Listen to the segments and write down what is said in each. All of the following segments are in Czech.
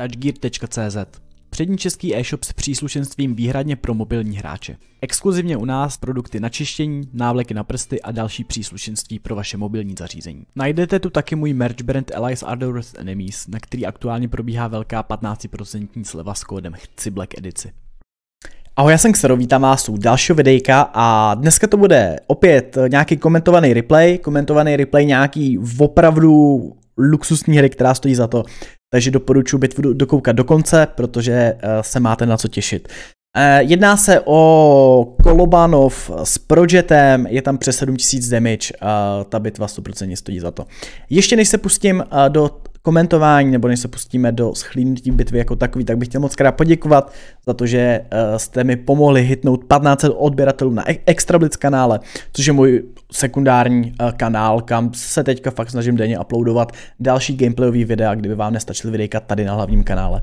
touchgear.cz Přední český e-shop s příslušenstvím výhradně pro mobilní hráče. Exkluzivně u nás produkty na čištění, návleky na prsty a další příslušenství pro vaše mobilní zařízení. Najdete tu taky můj merch brand Allies Ardorous Enemies, na který aktuálně probíhá velká 15% sleva s kódem Chci Black edici. Ahoj, já jsem Xero, vítám vás u dalšího videjka a dneska to bude opět eh, nějaký komentovaný replay, komentovaný replay nějaký opravdu luxusní hry, která stojí za to takže doporučuji bitvu dokoukat do konce, protože eh, se máte na co těšit. Eh, jedná se o Kolobanov s Projetem, je tam přes 7000 damage, a ta bitva 100% stojí za to. Ještě než se pustím eh, do komentování, nebo než se pustíme do schlínutí bitvy jako takový, tak bych chtěl moc krát poděkovat za to, že eh, jste mi pomohli hitnout 15 odběratelů na Extrablitz kanále, což je můj sekundární eh, kanál, kam se teďka fakt snažím denně uploadovat další gameplayový videa, kdyby vám nestačily videjka tady na hlavním kanále.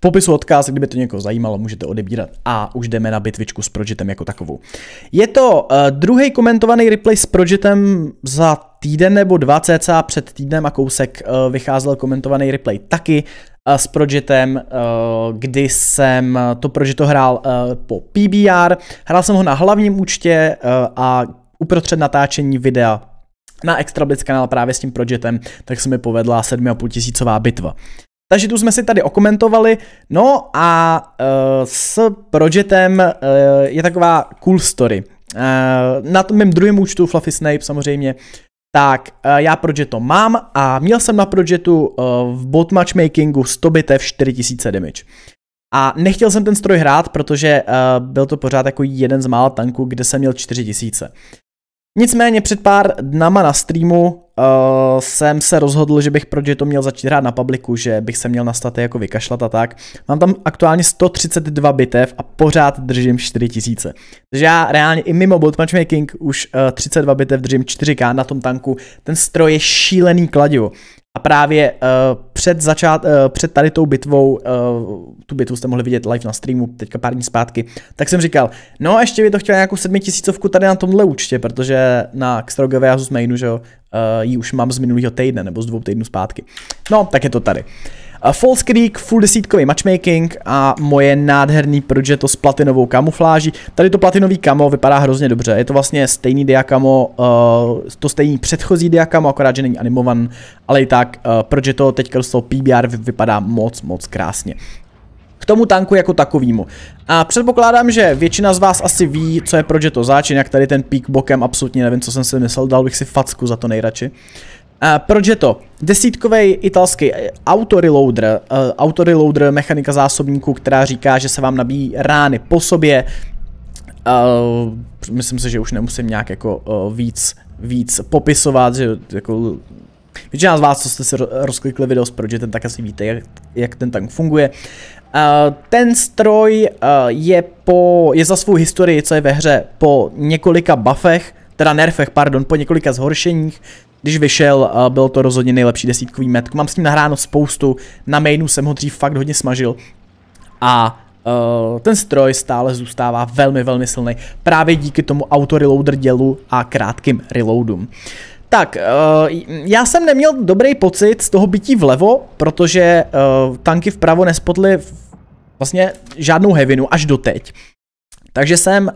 V popisu odkaz, kdyby to někoho zajímalo, můžete odebírat. A už jdeme na bitvičku s Projetem jako takovou. Je to uh, druhý komentovaný replay s Projetem za týden nebo dva cca před týdnem a kousek uh, vycházel komentovaný replay taky uh, s Projetem, uh, kdy jsem to Projeto hrál uh, po PBR. Hrál jsem ho na hlavním účtě uh, a uprostřed natáčení videa na Extrablitz kanál právě s tím Projetem, tak se mi povedla 7,5 tisícová bitva. Takže tu jsme si tady okomentovali. No a uh, s Projetem uh, je taková cool story. Uh, na tom mém druhém účtu Fluffy Snape samozřejmě tak já Projet to mám a měl jsem na Projetu v bot matchmakingu 100 bitev 4000 damage. A nechtěl jsem ten stroj hrát, protože byl to pořád jako jeden z mála tanků, kde jsem měl 4000. Nicméně před pár dnama na streamu uh, jsem se rozhodl, že bych, pro to měl začít hrát na publiku, že bych se měl na jako vykašlat a tak. Mám tam aktuálně 132 bitev a pořád držím 4000. Takže já reálně i mimo bolt matchmaking už uh, eh, 32 bitev držím 4K na tom tanku. Ten stroj je šílený kladivo. A právě uh, před, začát, uh, před tady tou bitvou, uh, tu bitvu jste mohli vidět live na streamu teďka pár dní zpátky, tak jsem říkal, no a ještě by to chtěl nějakou sedmitisícovku tady na tomhle účtě, protože na Xtrogové Asus mainu, že jo, uh, ji už mám z minulého týdne nebo z dvou týdnů zpátky. No, tak je to tady. Uh, False Creek, full desítkový matchmaking a moje nádherný projeto s platinovou kamufláží. Tady to platinový kamo vypadá hrozně dobře, je to vlastně stejný diakamo, uh, to stejný předchozí diakamo, akorát, že není animovan, ale i tak uh, eh, to teďka toho PBR, vypadá moc, moc krásně k tomu tanku jako takovýmu. A předpokládám, že většina z vás asi ví, co je Projeto zač, jak tady ten pík bokem absolutně nevím, co jsem si myslel, dal bych si facku za to nejradši. A eh, to Desítkový italský eh, autoreloader, uh, eh, autoreloader mechanika zásobníků, která říká, že se vám nabíjí rány po sobě. Uh, myslím si, že už nemusím nějak jako uh, víc, víc popisovat, že jako Většina z vás, co jste si rozklikli video z ten tak asi víte, jak, jak ten tank funguje. Uh, ten stroj uh, je, po, je za svou historii, co je ve hře, po několika buffech, teda nerfech, pardon, po několika zhoršeních, když vyšel, eh, byl to rozhodně nejlepší desítkový metk. Mám s ním nahráno spoustu, na mainu jsem ho dřív fakt hodně smažil. A Uh, ten stroj stále zůstává velmi, velmi silný právě díky tomu autoreloader dělu a krátkým reloadům. Tak, eh, já jsem neměl dobrý pocit z toho bytí vlevo, protože tanky vpravo nespotly vlastně žádnou hevinu až doteď. Takže jsem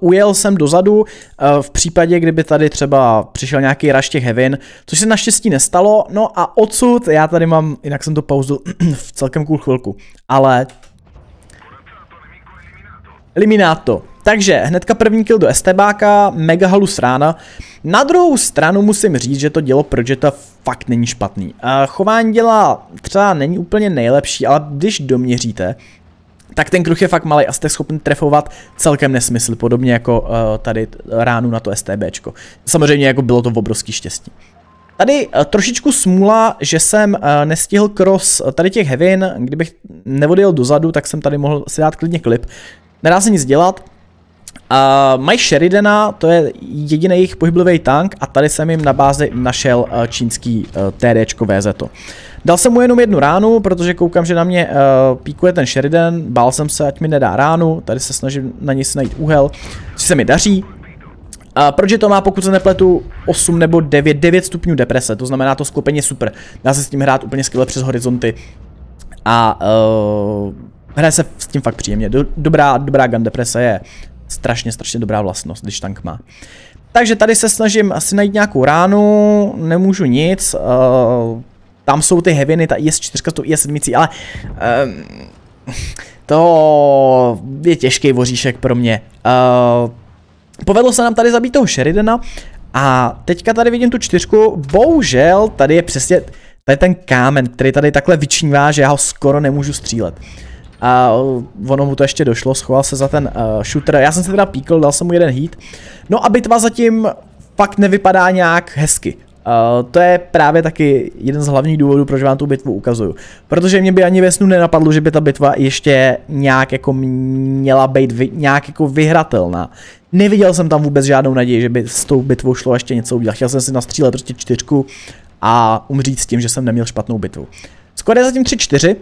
uh, ujel jsem dozadu uh, v případě, kdyby tady třeba přišel nějaký raš těch hevin, což se naštěstí nestalo, no a odsud, já tady mám, jinak jsem to pauzu v celkem cool chvilku, ale... Eliminato. Takže hnedka první kill do Estebáka, mega halus rána. Na druhou stranu musím říct, že to dělo Projeta fakt není špatný. Eh, chování dělá, třeba není úplně nejlepší, ale když doměříte, tak ten kruh je fakt malý a jste schopni trefovat celkem nesmysl, podobně jako uh, tady ránu na to STBčko. Samozřejmě jako bylo to v obrovský štěstí. Tady uh, trošičku smůla, že jsem uh, nestihl cross tady těch hevin, kdybych nevodil dozadu, tak jsem tady mohl si dát klidně klip. Nedá se nic dělat, Uh, mají Sheridana, to je jediný jejich pohyblivý tank a tady jsem jim na bázi našel uh, čínský uh, eh, TDčko VZ. -o. Dal jsem mu jenom jednu ránu, protože koukám, že na mě uh, píkuje ten Sheridan, bál jsem se, ať mi nedá ránu, tady se snažím na něj najít úhel, Co se mi daří. Uh, proč je to má, pokud se nepletu, 8 nebo 9, 9 stupňů deprese, to znamená to sklopení je super, dá se s tím hrát úplně skvěle přes horizonty a uh, hraje se s tím fakt příjemně, Do, dobrá, dobrá gun deprese je strašně, strašně dobrá vlastnost, když tank má. Takže tady se snažím asi najít nějakou ránu, nemůžu nic, uh, tam jsou ty heaviny, ta IS-4, to IS-7, ale uh, to je těžký voříšek pro mě. Uh, povedlo se nám tady zabít toho Sheridana a teďka tady vidím tu čtyřku, bohužel tady je přesně, tady ten kámen, který tady takhle vyčnívá, že já ho skoro nemůžu střílet. Uh, a ono mu to ještě došlo, schoval se za ten uh, shooter, já jsem se teda píkl, dal jsem mu jeden hit. No a bitva zatím fakt nevypadá nějak hezky. Uh, to je právě taky jeden z hlavních důvodů, proč vám tu bitvu ukazuju. Protože mě by ani ve snu nenapadlo, že by ta bitva ještě nějak jako měla být vy, nějak jako vyhratelná. Neviděl jsem tam vůbec žádnou naději, že by s tou bitvou šlo ještě něco udělat. Chtěl jsem si nastřílet prostě čtyřku a umřít s tím, že jsem neměl špatnou bitvu. Skoro je zatím 3-4,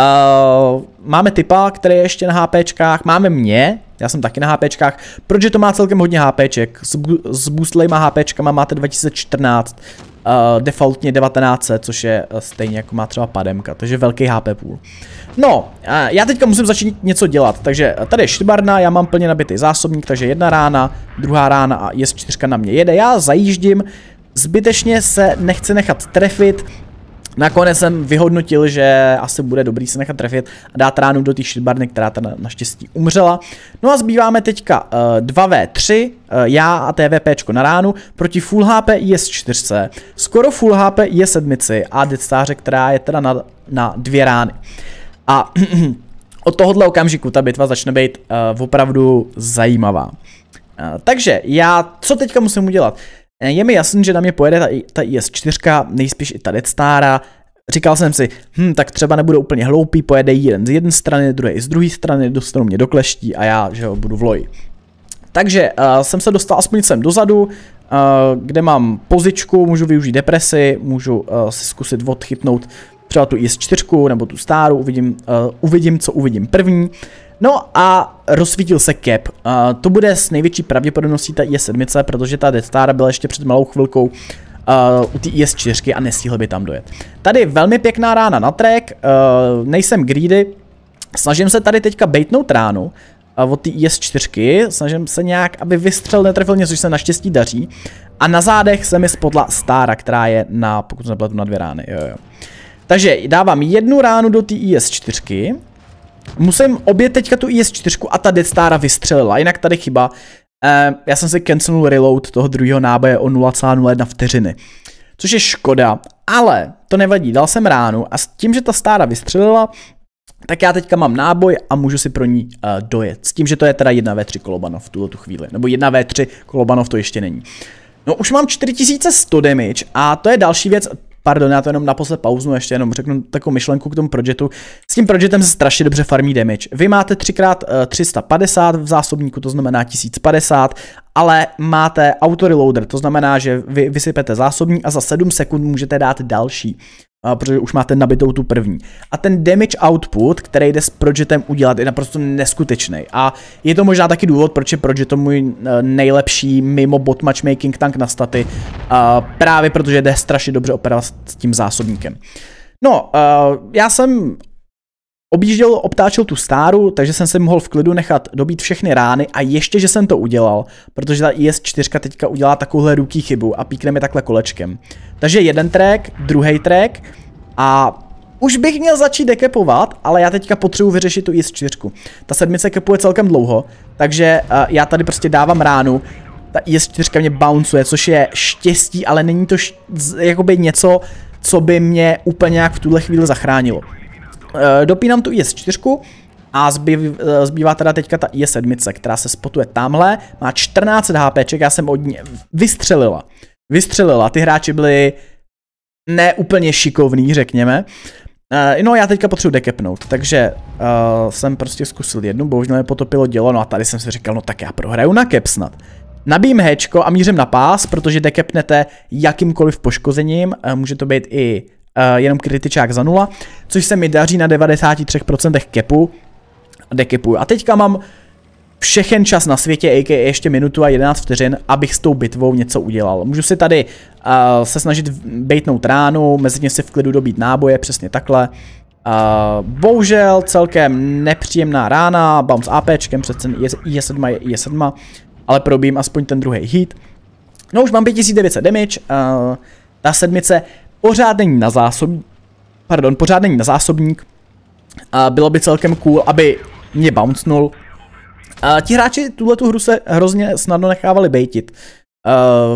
Uh, máme typa, který je ještě na HPčkách, máme mě, já jsem taky na HPčkách, protože to má celkem hodně HPček, s, bu- s boostlejma HPčkama máte 2014, uh, eh, defaultně 1900, což je eh, stejně jako má třeba pademka, takže velký HP půl. No, uh, já teďka musím začít něco dělat, takže tady je štybarna, já mám plně nabitý zásobník, takže jedna rána, druhá rána a jest čtyřka na mě jede, já zajíždím, zbytečně se nechce nechat trefit, Nakonec jsem vyhodnotil, že asi bude dobrý se nechat trefit a dát ránu do té šitbarny, která na naštěstí umřela. No a zbýváme teďka uh, 2v3, uh, já a TVPčko na ránu, proti Full HP je 4 skoro Full HP je sedmici a dectáře, která je teda na, na dvě rány. A od tohohle okamžiku ta bitva začne být uh, opravdu zajímavá. Uh, takže já, co teďka musím udělat? Eh, je mi jasný, že na mě pojede ta, ta IS-4, nejspíš i ta Death Stara. Říkal jsem si, hm, tak třeba nebude úplně hloupý, pojede jeden z jedné strany, druhý z druhé strany, dostanu mě do kleští a já, že ho, budu v loji. Takže uh, jsem se dostal aspoň sem dozadu, uh, kde mám pozičku, můžu využít depresi, můžu uh, si zkusit odchytnout třeba tu IS-4 nebo tu stáru, uvidím, uh, uvidím, co uvidím první. No a rozsvítil se cap. Uh, to bude s největší pravděpodobností ta IS-7, protože ta Death Star byla ještě před malou chvilkou uh, u té IS-4 a nestihl by tam dojet. Tady velmi pěkná rána na track, uh, nejsem greedy, snažím se tady teďka baitnout ránu, od té IS-4, snažím se nějak, aby vystřel netrefil něco, což se naštěstí daří. A na zádech se mi spodla stára, která je na, pokud se na dvě rány, jo jo. Takže dávám jednu ránu do té IS-4, Musím obě teďka tu IS-4 e a ta Death Stara vystřelila, jinak tady chyba. Eh, já jsem si cancelnul reload toho druhého náboje o 0,01 vteřiny. Což je škoda, ale to nevadí, dal jsem ránu a s tím, že ta stára vystřelila, tak já teďka mám náboj a můžu si pro ní uh, dojet. S tím, že to je teda 1 v 3 kolobanov v tuto tu chvíli. Nebo 1 v 3 kolobanov to ještě není. No už mám 4100 damage a to je další věc, Pardon, já to jenom naposled pauznu, ještě jenom řeknu takovou myšlenku k tomu projetu. S tím projetem se strašně dobře farmí damage. Vy máte 3x350 eh, v zásobníku, to znamená 1050, ale máte auto reloader, to znamená, že vy vysypete zásobník a za 7 sekund můžete dát další protože už máte nabitou tu první. A ten damage output, který jde s Projetem udělat, je naprosto neskutečný. A je to možná taky důvod, proč je Projet můj eh, nejlepší mimo bot matchmaking tank na staty, právě protože jde strašně dobře operovat s tím zásobníkem. No, uh, já jsem Objížděl, obtáčel tu stáru, takže jsem se mohl v klidu nechat dobít všechny rány a ještě, že jsem to udělal, protože ta IS-4 teďka udělá takovouhle ruký chybu a píkne mi takhle kolečkem. Takže jeden track, druhý track a už bych měl začít dekepovat, ale já teďka potřebuji vyřešit tu IS-4. Ta sedmice kepuje celkem dlouho, takže uh, já tady prostě dávám ránu. Ta IS-4 mě bouncuje, což je štěstí, ale není to jakoby něco, co by mě úplně nějak v tuhle chvíli zachránilo. Eh, dopínám tu IS-4 a zbýv, eh, zbývá teda teďka ta IS-7, která se spotuje tamhle, má 14 HPček, já jsem od ní vystřelila. Vystřelila, ty hráči byli neúplně šikovní, řekněme. Uh, no já teďka potřebuji dekepnout, takže uh, jsem prostě zkusil jednu, bohužel mě potopilo dělo, no a tady jsem si říkal, no tak já prohraju na cap snad. Nabím hečko a mířím na pás, protože dekepnete jakýmkoliv poškozením, uh, může to být i uh, jenom kritičák za nula, což se mi daří na 93% kepu, dekepuju. A teďka mám všechen čas na světě, a.k.a. ještě minutu a 11 vteřin, abych s tou bitvou něco udělal. Můžu si tady uh, se snažit bejtnout ránu, mezi tím si v klidu dobít náboje, přesně takhle. Uh, bohužel celkem nepříjemná rána, bám s APčkem, přece je 7 je IE7, ale probím aspoň ten druhý hit. No už mám 5900 damage, uh, ta sedmice pořádení na zásobník, pardon, pořádení na zásobník, a bylo by celkem cool, aby mě bouncnul. A ti hráči tuhle hru se hrozně snadno nechávali bejtit.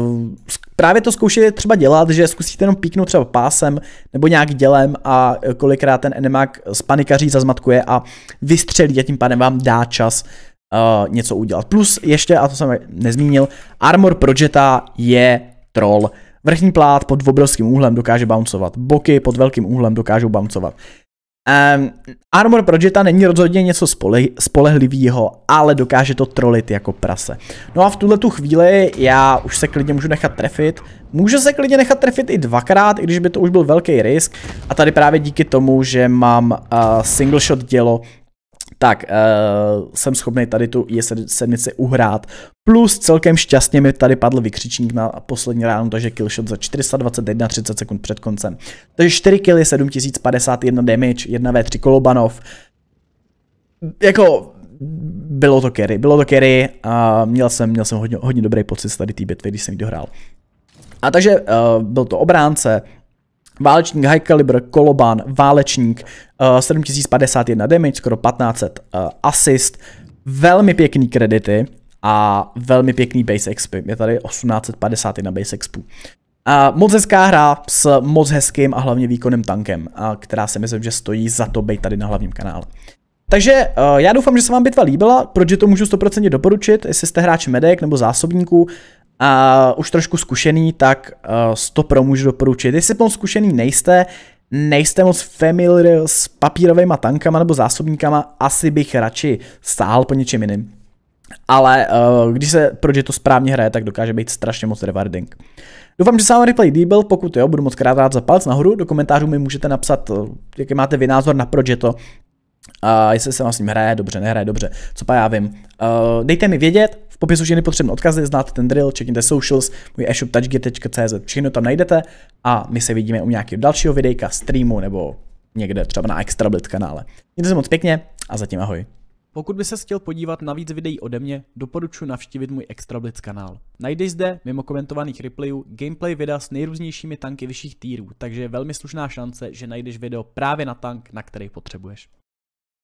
Uh, právě to zkoušeli třeba dělat, že zkusíte jenom píknout třeba pásem nebo nějak dělem a kolikrát ten enemák z panikaří zazmatkuje a vystřelí a tím pádem vám dá čas uh, něco udělat. Plus ještě, a to jsem nezmínil, armor pro Jetta je troll. Vrchní plát pod obrovským úhlem dokáže bouncovat, boky pod velkým úhlem dokážou bouncovat. Um, armor pro Jetta není rozhodně něco spole- spolehlivého, ale dokáže to trolit jako prase. No a v tuhle tu chvíli já už se klidně můžu nechat trefit. Můžu se klidně nechat trefit i dvakrát, i když by to už byl velký risk. A tady právě díky tomu, že mám uh, single shot dělo, tak uh, jsem schopný tady tu je7 uhrát. Plus celkem šťastně mi tady padl vykřičník na poslední ráno, takže killshot za 421 30 sekund před koncem. Takže 4 killy, 7051 damage, 1v3 Kolobanov. Jako bylo to carry, bylo to carry a měl jsem, měl jsem hodně, hodně dobrý pocit z tady té bitvy, když jsem ji dohrál. A takže uh, byl to obránce, Válečník High Caliber, Kolobán, Válečník, uh, eh, 7051 damage, skoro 1500 uh, eh, assist, velmi pěkný kredity a velmi pěkný base XP. Je tady 1851 base expu. Uh, moc hezká hra s moc hezkým a hlavně výkonným tankem, uh, která si myslím, že stojí za to být tady na hlavním kanále. Takže eh, já doufám, že se vám bitva líbila, protože to můžu 100% doporučit, jestli jste hráč medek nebo zásobníků a už trošku zkušený, tak uh, pro můžu doporučit. Jestli moc zkušený nejste, nejste moc familiar s papírovými tankama nebo zásobníkama, asi bych radši stál po něčem jiným. Ale uh, když se proč je to správně hraje, tak dokáže být strašně moc rewarding. Doufám, že se vám replay líbil, pokud jo, budu moc krát rád za palc nahoru, do komentářů mi můžete napsat, eh, jaký máte vy názor na proč je to, uh, jestli se vám s ním hraje dobře, nehraje dobře, co pa já vím. Uh, dejte mi vědět, popisu všechny potřebné odkazy, znáte ten drill, čekněte socials, můj e-shop touchgear.cz, všechno tam najdete a my se vidíme u nějakého dalšího videjka, streamu nebo někde třeba na Blit kanále. Mějte se moc pěkně a zatím ahoj. Pokud by se chtěl podívat na víc videí ode mě, doporučuji navštívit můj Blitz kanál. Najdeš zde, mimo komentovaných replayů, gameplay videa s nejrůznějšími tanky vyšších týrů, takže je velmi slušná šance, že najdeš video právě na tank, na který potřebuješ.